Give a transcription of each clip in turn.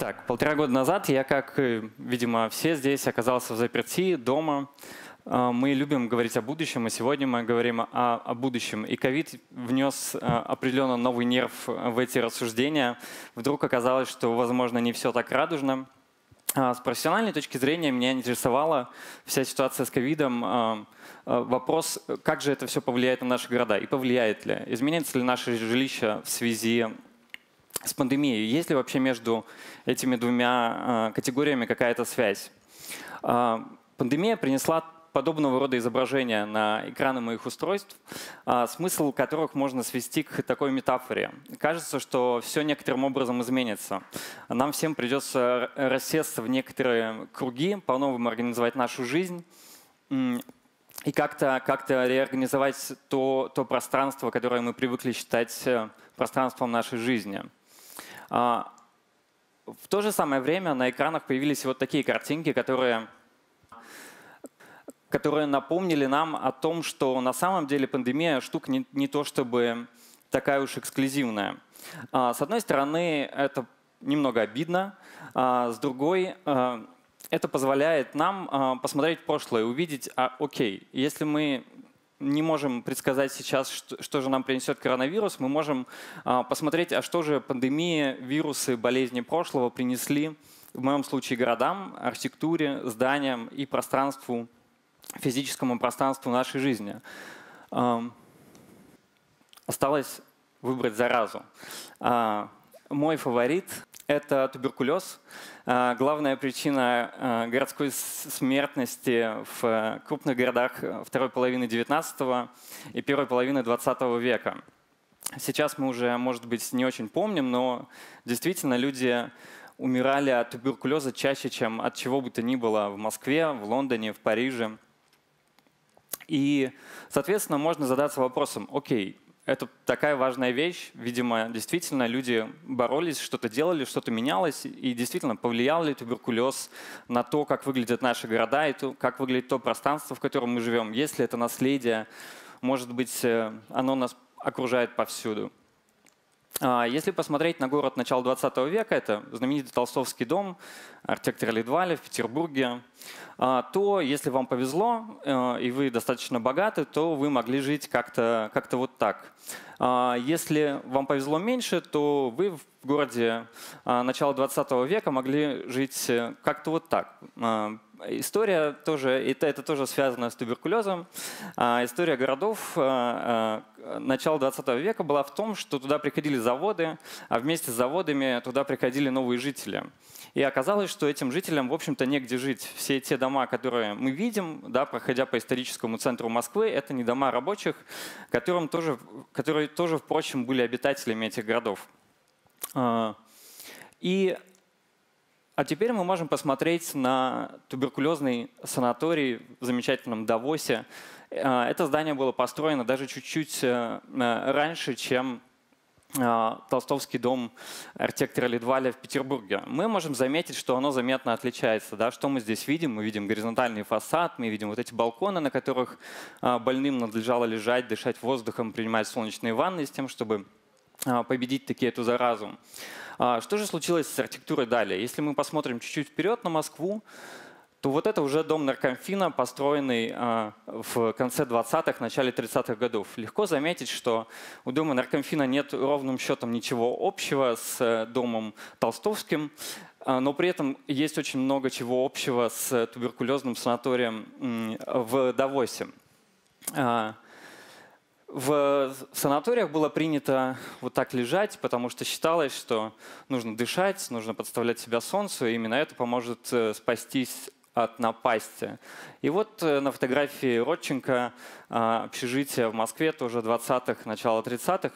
Итак, полтора года назад я, как, э, видимо, все здесь, оказался в заперти дома. А, мы любим говорить о будущем, и сегодня мы говорим о, о будущем. И ковид внес э, определенно новый нерв э, в эти рассуждения. Вдруг оказалось, что, возможно, не все так радужно. А, с профессиональной точки зрения меня интересовала вся ситуация с ковидом. А, вопрос, как же это все повлияет на наши города и повлияет ли? Изменится ли наше жилище в связи с пандемией. Есть ли вообще между этими двумя а, категориями какая-то связь? А, пандемия принесла подобного рода изображения на экраны моих устройств, а, смысл которых можно свести к такой метафоре. Кажется, что все некоторым образом изменится. Нам всем придется рассесться в некоторые круги, по-новому организовать нашу жизнь и как-то как, -то, как -то реорганизовать то, то пространство, которое мы привыкли считать э, пространством нашей жизни – а, в то же самое время на экранах появились вот такие картинки, которые которые напомнили нам о том, что на самом деле пандемия штука не, не то чтобы такая уж эксклюзивная. А, с одной стороны, это немного обидно, а, с другой, это позволяет нам посмотреть прошлое, увидеть, а, окей, если мы не можем предсказать сейчас, что, что же нам принесет коронавирус, мы можем а, посмотреть, а что же пандемии, вирусы, болезни прошлого принесли, в моем случае, городам, архитектуре, зданиям и пространству, физическому пространству нашей жизни. А, осталось выбрать заразу. А, мой фаворит это туберкулез. А, главная причина а, городской смертности в э, крупных городах э, второй половины 19 и первой половины 20 века. Сейчас мы уже, может быть, не очень помним, но действительно люди умирали от туберкулеза чаще, чем от чего бы то ни было в Москве, в Лондоне, в Париже. И, соответственно, можно задаться вопросом, окей, это такая важная вещь. Видимо, действительно люди боролись, что-то делали, что-то менялось, и действительно повлиял ли туберкулез на то, как выглядят наши города, и то, как выглядит то пространство, в котором мы живем. Если это наследие, может быть, э, оно нас окружает повсюду. А, если посмотреть на город начала 20 века, это знаменитый Толстовский дом архитектора Лидваля в Петербурге, а, то если вам повезло э, и вы достаточно богаты, то вы могли жить как-то как, -то, вот так. А, если вам повезло меньше, то вы в городе начала 20 века могли жить э, как-то вот так История тоже, это, это тоже связано с туберкулезом. А, история городов а, а, начала 20 века была в том, что туда приходили заводы, а вместе с заводами туда приходили новые жители. И оказалось, что этим жителям, в общем-то, негде жить. Все те дома, которые мы видим, да, проходя по историческому центру Москвы, это не дома рабочих, которым тоже, которые тоже, впрочем, были обитателями этих городов. И а теперь мы можем посмотреть на туберкулезный санаторий в замечательном Давосе. Э, это здание было построено даже чуть-чуть э, э, раньше, чем Толстовский дом архитектора Лидваля в Петербурге. Мы можем заметить, что оно заметно отличается. Да? Что мы здесь видим? Мы видим горизонтальный фасад, мы видим вот эти балконы, на которых больным надлежало лежать, дышать воздухом, принимать солнечные ванны с тем, чтобы а, победить таки эту заразу. А, что же случилось с архитектурой далее? Если мы посмотрим чуть-чуть вперед на Москву, то вот это уже дом наркомфина, построенный а, в конце 20-х, начале 30-х годов. Легко заметить, что у дома наркомфина нет ровным счетом ничего общего с э, домом толстовским, но при этом есть очень много чего общего с туберкулезным санаторием в Давосе в санаториях было принято вот так лежать, потому что считалось, что нужно дышать, нужно подставлять себя солнцу, и именно это поможет э, спастись от напасти. И вот э, на фотографии Родченко а, общежития в Москве, тоже 20-х, начало 30-х,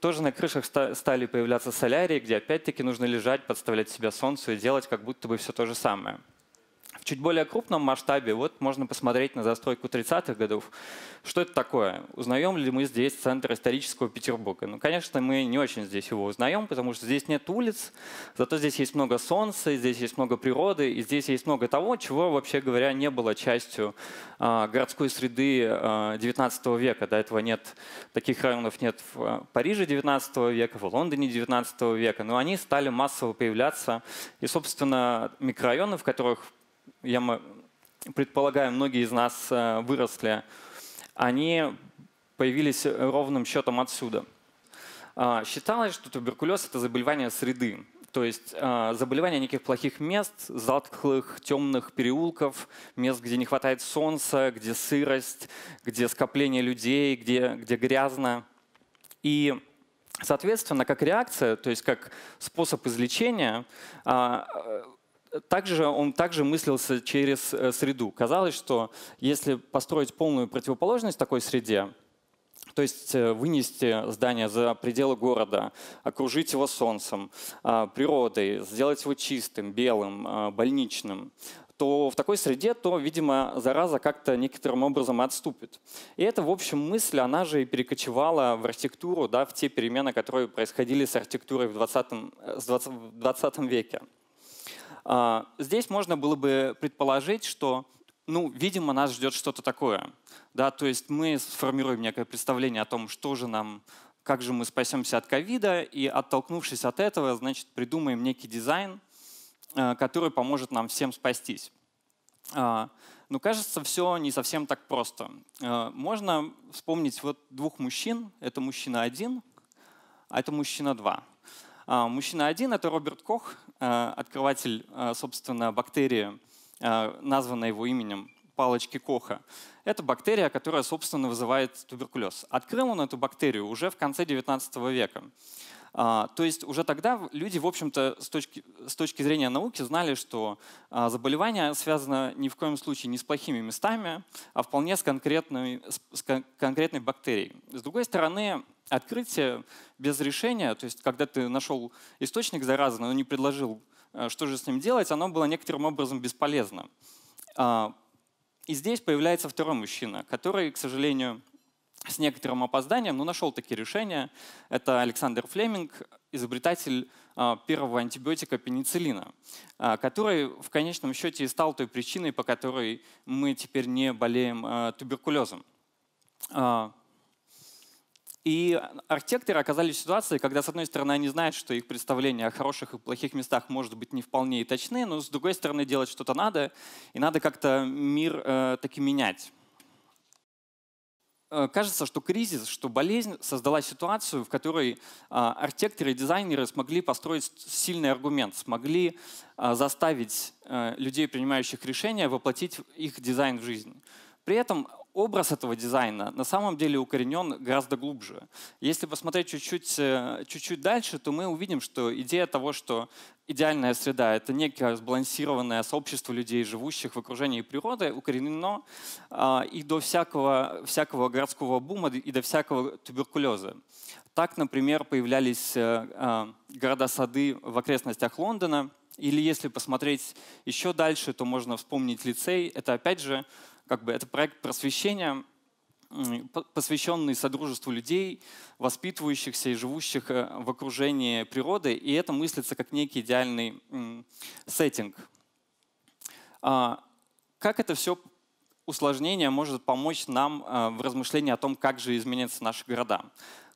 тоже на крышах стали появляться солярии, где опять-таки нужно лежать, подставлять себя солнцу и делать как будто бы все то же самое. В чуть более крупном масштабе вот можно посмотреть на застройку 30-х годов. Что это такое? Узнаем ли мы здесь центр исторического Петербурга? Ну, конечно, мы не очень здесь его узнаем, потому что здесь нет улиц, зато здесь есть много солнца, здесь есть много природы, и здесь есть много того, чего, вообще говоря, не было частью э, городской среды э, а, 19 века. До этого нет таких районов нет в а, Париже 19 века, в Лондоне 19 века, но они стали массово появляться. И, собственно, микрорайоны, в которых я предполагаю, многие из нас э, выросли, они появились ровным счетом отсюда. А, считалось, что туберкулез – это заболевание среды, то есть а, заболевание неких плохих мест, затхлых, темных переулков, мест, где не хватает солнца, где сырость, где скопление людей, где, где грязно. И Соответственно, как реакция, то есть как способ излечения, а, также он также мыслился через э, среду. Казалось, что если построить полную противоположность такой среде, то есть э, вынести здание за пределы города, окружить его солнцем, а, природой, сделать его чистым, белым, а, больничным, то в такой среде, то, видимо, зараза как-то некоторым образом отступит. И это в общем, мысль, она же и перекочевала в архитектуру, да, в те перемены, которые происходили с архитектурой в 20, 20, 20 веке. А, здесь можно было бы предположить, что ну, видимо, нас ждет что-то такое. Да, то есть мы сформируем некое представление о том, что же нам, как же мы спасемся от ковида, и оттолкнувшись от этого, значит, придумаем некий дизайн, а, который поможет нам всем спастись. А, Но ну, кажется, все не совсем так просто. Можно вспомнить вот двух мужчин. Это мужчина один, а это мужчина два. А, мужчина один — это Роберт Кох, а, открыватель, а, собственно, бактерии, названной его именем палочки Коха. Это бактерия, которая, собственно, вызывает туберкулез. Открыл он эту бактерию уже в конце XIX века. А, то есть уже тогда люди, в общем-то, с точки, с точки зрения науки знали, что а, заболевание связано ни в коем случае не с плохими местами, а вполне с конкретной, с конкретной бактерией. С другой стороны, открытие без решения, то есть когда ты нашел источник заразы, но не предложил, э, что же с ним делать, оно было некоторым образом бесполезно. А, и здесь появляется второй мужчина, который, к сожалению, с некоторым опозданием, но нашел такие решения. Это Александр Флеминг, изобретатель а, первого антибиотика пенициллина, а, который в конечном счете и стал той причиной, по которой мы теперь не болеем а, туберкулезом. И архитекторы оказались в ситуации, когда, с одной стороны, они знают, что их представления о хороших и плохих местах может быть не вполне и точны, но, с другой стороны, делать что-то надо, и надо как-то мир э, таки менять. Э, кажется, что кризис, что болезнь создала ситуацию, в которой а, архитекторы и дизайнеры смогли построить сильный аргумент, смогли а, заставить э, людей, принимающих решения, воплотить их дизайн в жизнь. При этом образ этого дизайна на самом деле укоренен гораздо глубже. Если посмотреть чуть-чуть, э, чуть-чуть дальше, то мы увидим, что идея того, что идеальная среда — это некое сбалансированное сообщество людей, живущих в окружении природы, укоренено э, и до всякого, всякого городского бума, и до всякого туберкулеза. Так, например, появлялись э, э, города-сады в окрестностях Лондона — или если посмотреть еще дальше, то можно вспомнить лицей. Это опять же как бы это проект просвещения, посвященный содружеству людей, воспитывающихся и живущих э, в окружении природы, и это мыслится как некий идеальный сеттинг. А, как это все усложнение может помочь нам э, в размышлении о том, как же изменятся наши города?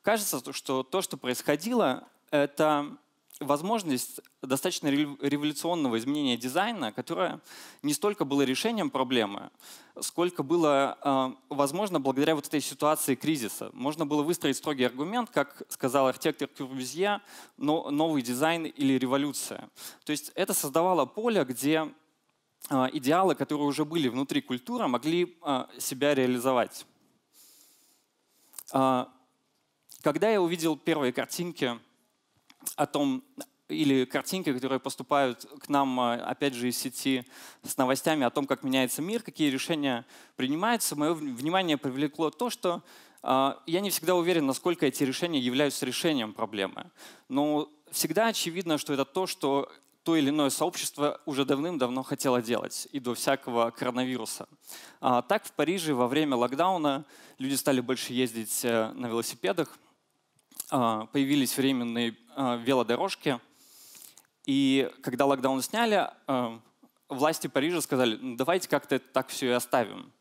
Кажется, что то, что происходило, это возможность достаточно революционного изменения дизайна, которое не столько было решением проблемы, сколько было э, возможно благодаря вот этой ситуации кризиса. Можно было выстроить строгий аргумент, как сказал архитектор Кюрбюзье, но новый дизайн или революция. То есть это создавало поле, где э, идеалы, которые уже были внутри культуры, могли э, себя реализовать. Когда я увидел первые картинки о том, или картинки, которые поступают к нам, а, опять же, из сети с новостями о том, как меняется мир, какие решения принимаются. Мое внимание привлекло то, что э, я не всегда уверен, насколько эти решения являются решением проблемы. Но всегда очевидно, что это то, что то или иное сообщество уже давным-давно хотело делать, и до всякого коронавируса. А, так в Париже во время локдауна люди стали больше ездить э, на велосипедах, а, появились временные Э, велодорожки. И когда локдаун сняли, э, власти Парижа сказали, «Ну, давайте как-то так все и оставим.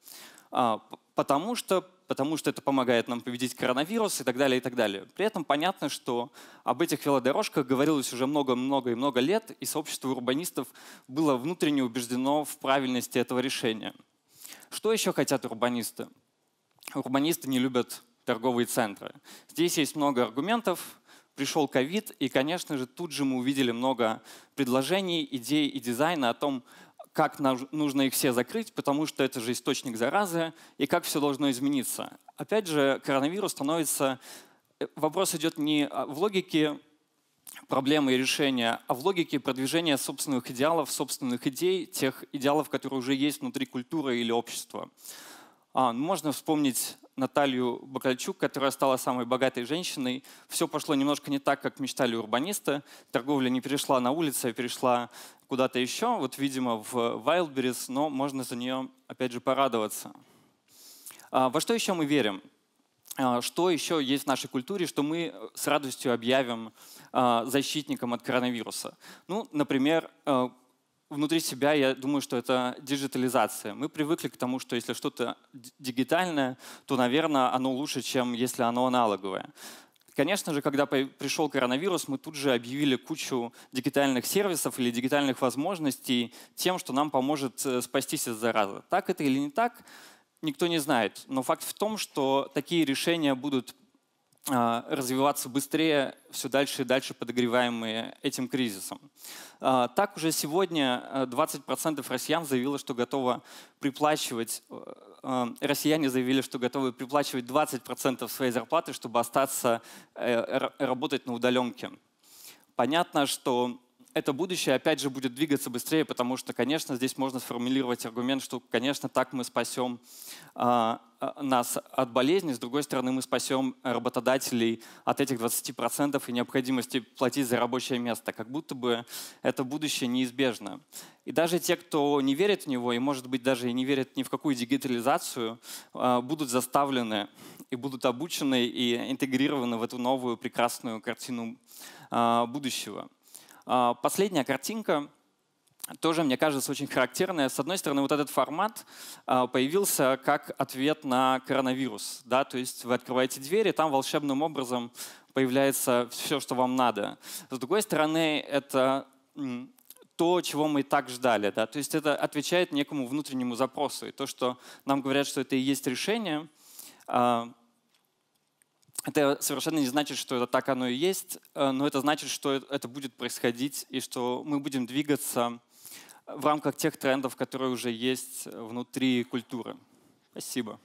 А, потому что, потому что это помогает нам победить коронавирус и так далее, и так далее. При этом понятно, что об этих велодорожках говорилось уже много-много и много лет, и сообщество урбанистов было внутренне убеждено в правильности этого решения. Что еще хотят урбанисты? Урбанисты не любят торговые центры. Здесь есть много аргументов, пришел ковид, и, конечно же, тут же мы увидели много предложений, идей и дизайна о том, как нужно их все закрыть, потому что это же источник заразы, и как все должно измениться. Опять же, коронавирус становится... Э, вопрос идет не а, в логике проблемы и решения, а в логике продвижения собственных идеалов, собственных идей, тех идеалов, которые уже есть внутри культуры или общества. А, ну, можно вспомнить Наталью Бакальчук, которая стала самой богатой женщиной. Все пошло немножко не так, как мечтали урбанисты. Торговля не перешла на улицу, а перешла куда-то еще. Вот, видимо, в Wildberries, но можно за нее, опять же, порадоваться. А, во что еще мы верим? А, что еще есть в нашей культуре, что мы с радостью объявим а, защитникам от коронавируса? Ну, например, а, внутри себя, я думаю, что это диджитализация. Мы привыкли к тому, что если что-то дигитальное, то, наверное, оно лучше, чем если оно аналоговое. Конечно же, когда пришел коронавирус, мы тут же объявили кучу дигитальных сервисов или дигитальных возможностей тем, что нам поможет э, спастись от заразы. Так это или не так, никто не знает. Но факт в том, что такие решения будут а, развиваться быстрее, все дальше и дальше подогреваемые этим кризисом. А, так уже сегодня 20% а, россиян заявило, что готово приплачивать, россияне заявили, что готовы приплачивать 20% своей зарплаты, чтобы остаться э, работать на удаленке. Понятно, что это будущее, опять же, будет двигаться быстрее, потому что, конечно, здесь можно сформулировать аргумент, что, конечно, так мы спасем э, нас от болезни, с другой стороны, мы спасем работодателей от этих 20% и необходимости платить за рабочее место, как будто бы это будущее неизбежно. И даже те, кто не верит в него, и, может быть, даже и не верит ни в какую дигитализацию, э, будут заставлены и будут обучены и интегрированы в эту новую прекрасную картину э, будущего. А, последняя картинка тоже, мне кажется, очень характерная. С одной стороны, вот этот формат а, появился как ответ на коронавирус. Да? То есть вы открываете дверь, и там волшебным образом появляется все, что вам надо. С другой стороны, это то, чего мы и так ждали. Да? То есть это отвечает некому внутреннему запросу. И то, что нам говорят, что это и есть решение, а, это совершенно не значит, что это так оно и есть, э, но это значит, что это будет происходить и что мы будем двигаться в рамках тех трендов, которые уже есть э, внутри культуры. Спасибо.